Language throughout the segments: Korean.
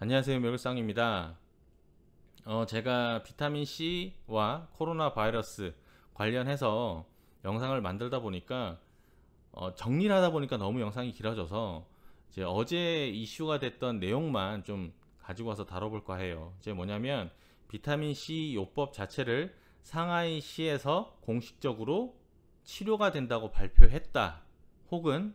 안녕하세요 멸상입니다 어, 제가 비타민C와 코로나 바이러스 관련해서 영상을 만들다 보니까 어, 정리를 하다 보니까 너무 영상이 길어져서 이제 어제 이슈가 됐던 내용만 좀 가지고 와서 다뤄볼까 해요 이제 뭐냐면 비타민C 요법 자체를 상하이시에서 공식적으로 치료가 된다고 발표했다 혹은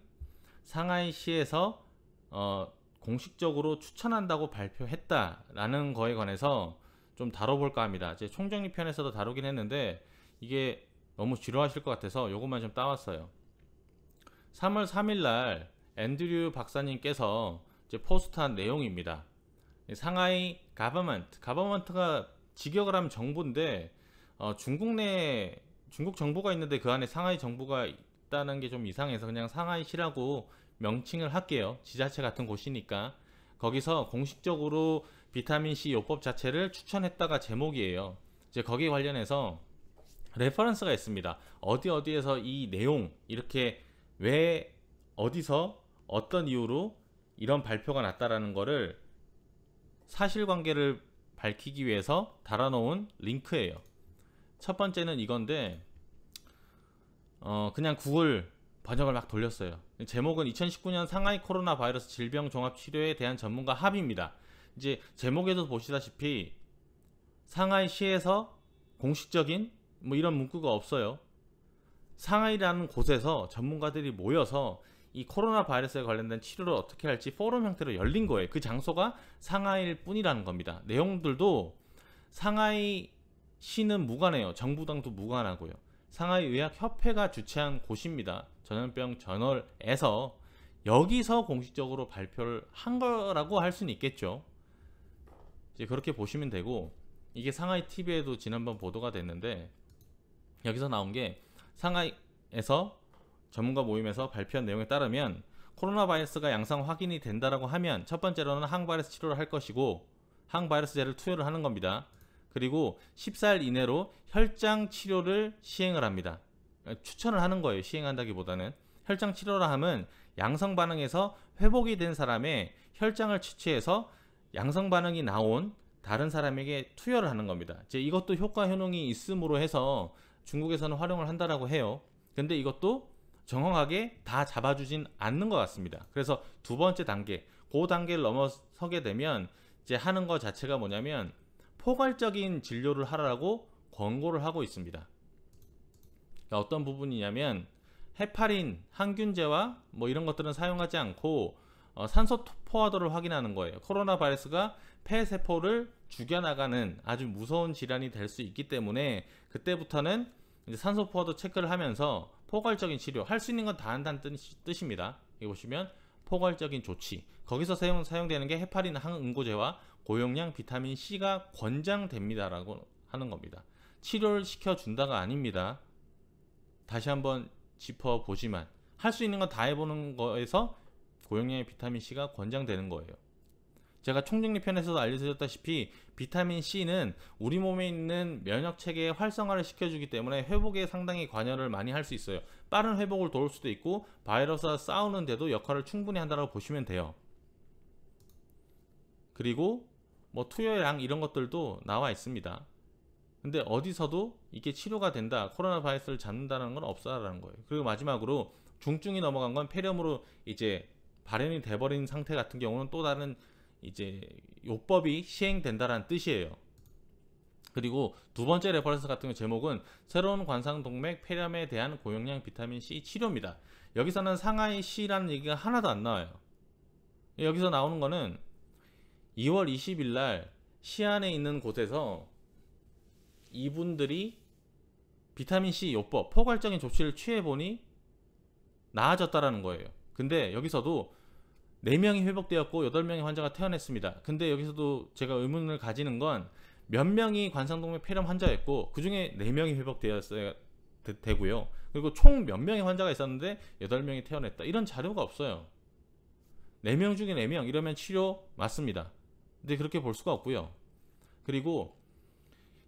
상하이시에서 어, 공식적으로 추천한다고 발표했다라는 거에 관해서 좀 다뤄볼까 합니다. 제 총정리 편에서도 다루긴 했는데 이게 너무 지루하실 것 같아서 이것만 좀 따왔어요. 3월 3일 날 앤드류 박사님께서 이제 포스트한 내용입니다. 상하이 가버먼트, 가버먼트가 직역을 하면 정부인데 어, 중국 내 중국 정부가 있는데 그 안에 상하이 정부가 있다는 게 좀 이상해서 그냥 상하이시라고 명칭을 할게요. 지자체 같은 곳이니까. 거기서 공식적으로 비타민C 요법 자체를 추천했다가 제목이에요. 이제 거기에 관련해서 레퍼런스가 있습니다. 어디 어디에서 이 내용 이렇게 왜 어디서 어떤 이유로 이런 발표가 났다라는 거를 사실관계를 밝히기 위해서 달아놓은 링크예요. 첫 번째는 이건데 어 그냥 구글 번역을 막 돌렸어요. 제목은 2019년 상하이 코로나 바이러스 질병 종합 치료에 대한 전문가 합의입니다. 이제 제목에서 보시다시피 상하이시에서 공식적인 뭐 이런 문구가 없어요. 상하이라는 곳에서 전문가들이 모여서 이 코로나 바이러스에 관련된 치료를 어떻게 할지 포럼 형태로 열린 거예요. 그 장소가 상하이일 뿐이라는 겁니다. 내용들도 상하이 시는 무관해요. 정부당도 무관하고요. 상하이의학협회가 주최한 곳입니다. 전염병 저널에서 여기서 공식적으로 발표를 한 거라고 할 수는 있겠죠. 이제 그렇게 보시면 되고 이게 상하이 TV에도 지난번 보도가 됐는데 여기서 나온 게 상하이에서 전문가 모임에서 발표한 내용에 따르면 코로나 바이러스가 양상 확인이 된다라고 하면 첫 번째로는 항바이러스 치료를 할 것이고 항바이러스제를 투여를 하는 겁니다. 그리고 14일 이내로 혈장 치료를 시행을 합니다. 추천을 하는 거예요. 시행한다기보다는 혈장 치료라 함은 양성 반응에서 회복이 된 사람의 혈장을 채치해서 양성 반응이 나온 다른 사람에게 투여를 하는 겁니다. 이제 이것도 효과 효능이 있음으로 해서 중국에서는 활용을 한다라고 해요. 근데 이것도 정확하게 다 잡아주진 않는 것 같습니다. 그래서 두 번째 단계, 그 단계를 넘어서게 되면 이제 하는 것 자체가 뭐냐면 포괄적인 진료를 하라고 권고를 하고 있습니다. 그러니까 어떤 부분이냐면 해파린, 항균제와 뭐 이런 것들은 사용하지 않고 어, 산소 포화도를 확인하는 거예요. 코로나 바이러스가 폐세포를 죽여나가는 아주 무서운 질환이 될 수 있기 때문에 그때부터는 산소 포화도 체크를 하면서 포괄적인 치료 할 수 있는 건 다 한다는 뜻, 뜻입니다. 여기 보시면 포괄적인 조치 거기서 사용, 사용되는 게해파린 항응고제와 고용량 비타민 C가 권장됩니다라고 하는 겁니다. 치료를 시켜준다가 아닙니다. 다시 한번 짚어보지만 할 수 있는 건 다 해보는 거에서 고용량의 비타민 C가 권장되는 거예요. 제가 총정리 편에서도 알려드렸다시피 비타민 C는 우리 몸에 있는 면역 체계의 활성화를 시켜주기 때문에 회복에 상당히 관여를 많이 할 수 있어요. 빠른 회복을 도울 수도 있고 바이러스와 싸우는 데도 역할을 충분히 한다고 보시면 돼요. 그리고 뭐 투여량 이런 것들도 나와 있습니다. 근데 어디서도 이게 치료가 된다 코로나 바이러스를 잡는다는 건 없다라는 거예요 그리고 마지막으로 중증이 넘어간 건 폐렴으로 이제 발현이 돼버린 상태 같은 경우는 또 다른 이제 요법이 시행된다라는 뜻이에요. 그리고 두 번째 레퍼런스 같은 경 제목은 새로운 관상동맥 폐렴에 대한 고용량 비타민C 치료입니다. 여기서는 상하이C라는 얘기가 하나도 안 나와요. 여기서 나오는 거는 2월 20일 날 시안에 있는 곳에서 이분들이 비타민C 요법, 포괄적인 조치를 취해보니 나아졌다라는 거예요. 근데 여기서도 4명이 회복되었고 8명의 환자가 퇴원했습니다. 근데 여기서도 제가 의문을 가지는 건 몇 명이 관상동맥 폐렴 환자였고 그 중에 4명이 회복되었어야 되, 고요 그리고 총 몇 명의 환자가 있었는데 8명이 퇴원했다. 이런 자료가 없어요. 4명 중에 4명 이러면 치료 맞습니다. 근데 그렇게 볼 수가 없고요. 그리고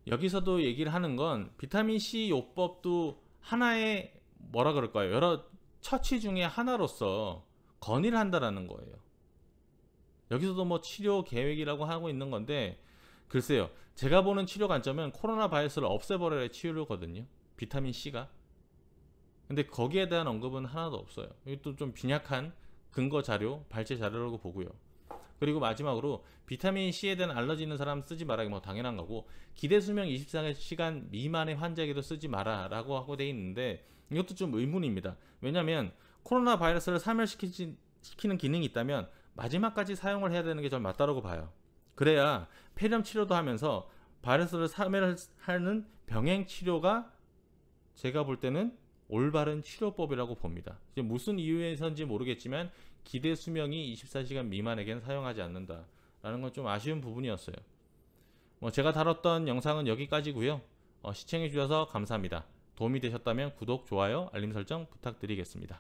여기서도 얘기를 하는 건 비타민C 요법도 하나의 뭐라 그럴까요? 여러 처치 중에 하나로서 건의를 한다라는 거예요. 여기서도 뭐 치료 계획이라고 하고 있는 건데 글쎄요. 제가 보는 치료 관점은 코로나 바이러스를 없애버려야 치료거든요. 비타민 C가. 근데 거기에 대한 언급은 하나도 없어요. 이것도 좀 빈약한 근거 자료, 발제 자료라고 보고요. 그리고 마지막으로 비타민 C에 대한 알러지 있는 사람 쓰지 말아야 뭐 당연한 거고 기대 수명 24시간 미만의 환자에게도 쓰지 마라라고 하고 돼 있는데 이것도 좀 의문입니다. 왜냐하면 코로나 바이러스를 사멸시키는 기능이 있다면 마지막까지 사용을 해야 되는 게전 맞다라고 봐요. 그래야 폐렴 치료도 하면서 바이러스를 사멸하는 병행 치료가 제가 볼 때는 올바른 치료법이라고 봅니다. 무슨 이유에선지 모르겠지만 기대 수명이 24시간 미만에겐 사용하지 않는다라는 건 좀 아쉬운 부분이었어요. 뭐 제가 다뤘던 영상은 여기까지고요. 어, 시청해 주셔서 감사합니다. 도움이 되셨다면 구독, 좋아요, 알림 설정 부탁드리겠습니다.